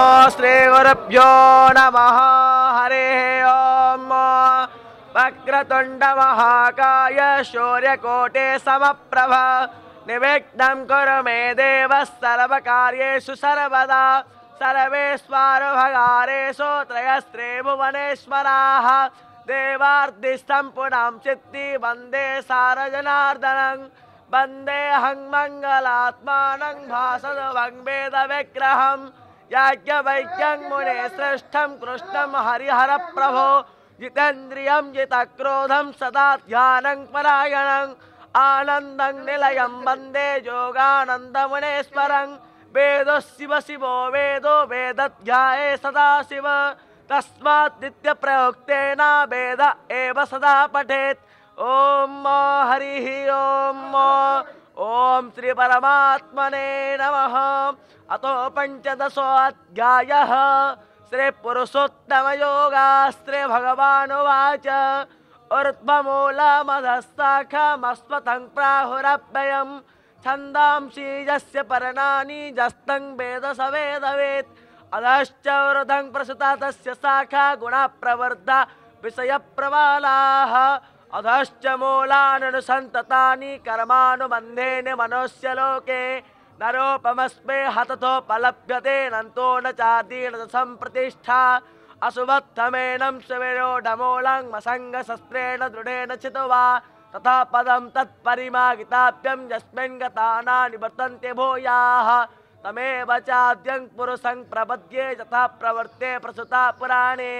श्रीगुरुभ्यो नमः हरे ॐ वक्रतुण्डमहाकाय शौर्यकोटे समप्रभ निविघ्नं कुरु मे देवः सर्वकार्येषु सर्वदा भुवनेश्वराः देवार्दिष्ठं पुनं चित्ति वन्दे सारजनार्दनं वन्देऽहं मङ्गलात्मानं भासन याज्ञवैक्यं मुने श्रेष्ठं कृष्णं प्रभो जितेन्द्रियं जितक्रोधं सदा ध्यानं आनंद आनन्दं निलयं योगानंद योगानन्दमुनेश्वरं वेद शिव शिवो वेदो वेदध्याये सदा शिव तस्मात् नित्यप्रयोक्तेन वेद एव सदा पठेत् ओम, हरिः ओम ॐ श्री नमः अतो पञ्चदशोऽध्यायः श्रीपुरुषोत्तमयोगास्त्रे भगवानुवाच उद्मूलमधस्साखामस्वतं प्राहुरभ्ययं छन्दां यस्य पर्णानि जस्तं वेद सवेदवेत् अधश्च वृद्धं प्रसृता तस्य शाखा गुणप्रवर्धा विषयप्रवालाः अधश्च मूलाननुसन्ततानि कर्मानुबन्धेन मनोस्य लोके नरोपमस्मे हततोपलभ्यते नन्तो न चादीनसम्प्रतिष्ठा अशुभत्तमेन सुमूलाङ्मसङ्गशस्त्रेण दृढेन छित् वा तथा पदं तत्परिमागिताभ्यं गतानानि वर्तन्ते भूयाः तमेव चाद्यङ्पुरुषङ्प्रबध्ये यथा प्रवर्ते प्रसुता पुराणे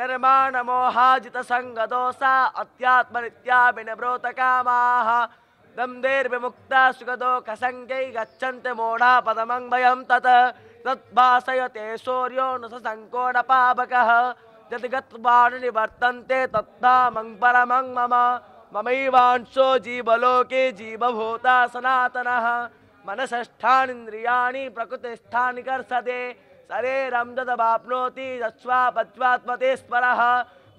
निर्माण मोहाजित संग दोषा अध्यात्म नित्याभिनिवृत कामाः दम्भेर्विमुक्ता सुखदोख संज्ञै गच्छन्ति मूढा पदमं वयं तत् तद्भासयते शौर्यो न सङ्को न पावकः यद्गत्वाणि निवर्तन्ते तत्तामं परमं मम ममैवांशो जीवलोके जीवभूता सनातनः मनसष्ठानीन्द्रियाणि प्रकृतिष्ठानि कर्षते शरीरं तदवाप्नोति तत्स्वा पत्वात्मते स्मरः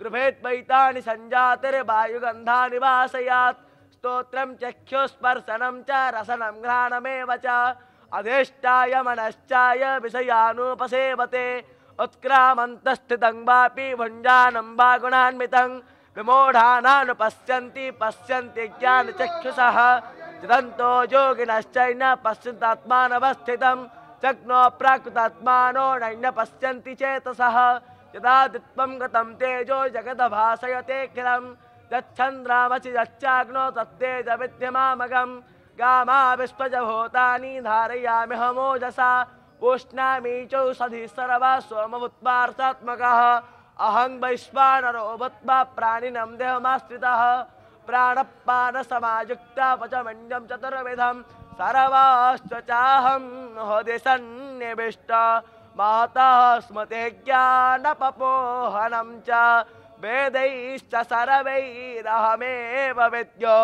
गृभेत्पैतानि सञ्जातिर्वायुगन्धा निवासयात् स्तोत्रं चक्षुस्पर्शनं च रसनं घ्राणमेव च अधेष्टाय मनश्चाय विषयानुपसेवते उत्क्रामन्तस्थितं वापि भुञ्जानं वा गुणान्वितं विमूढानानुपश्यन्ति पश्यन्ति ज्ञानचक्षुषः चिदन्तो योगिनश्चैन पश्यन्तात्मानवस्थितम् चग्नो प्राकृतात्मानो नैन्न पश्यन्ति चेतसः यदा दित्वं गतं तेजो जगदभासयते किलं यच्छन्द्रामसि यच्चाग्नो तत्तेजविद्यमामगं गामा विश्वजभूतानि धारयाम्यहमोजसा उष्णामी चौषधि सर्वा सोमवुत्पार्थात्मकः अहं वैश्वानरो भूत्वा प्राणिनं देहमाश्रितः प्राणपानसमायुक्ता पचमण्यं चतुर्विधं सर्वाश्चाहम हृदयसन्निविष्ट स्मृति ज्ञान ज्ञानपपोहनं च वेदैश्च सर्वैरहमेव विद्यो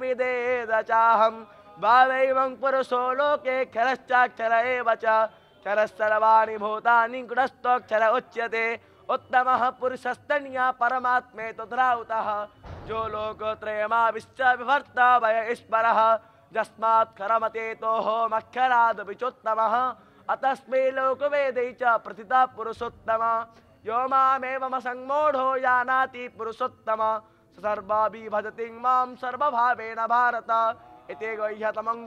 विदेद चाहम द्वावैवं पुरुषो लोके क्षरश्चाक्षर एव च क्षरस्सर्वाणि भूतानि गुणस्त्वक्षर उच्यते उत्तमः पुरुषस्तन्या परमात्मे तु धराउतः जो लोकत्रयमा वय ईश्वरः जस्मात् खरमतेतो मख्यनादविचोत्तमः अतस्मै लोकवेदै च पुरुषोत्तम यो मामेवम सङ्मूढो जानाति पुरुषोत्तम स सर्वाभि भजति मां सर्वभावेन भारत इति गुह्यतमं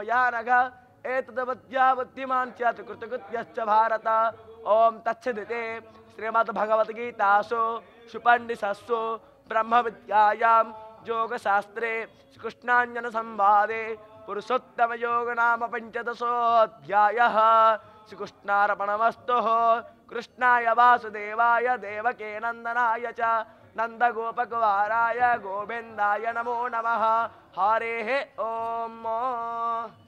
मया नघ बुद्धिमान् च कृतकृत्यश्च भारत ॐ तच्छदिते श्रीमद्भगवद्गीतासु सुपण्डितस्सु ब्रह्मविद्यायां योगशास्त्रे श्रीकृष्णाञ्जनसंवादे पञ्चदशोऽध्यायः श्रीकृष्णार्पणमस्तुः कृष्णाय वासुदेवाय देवके नन्दनाय च नन्दगोपगुमाराय गोविन्दाय नमो नमः हरे हे ॐ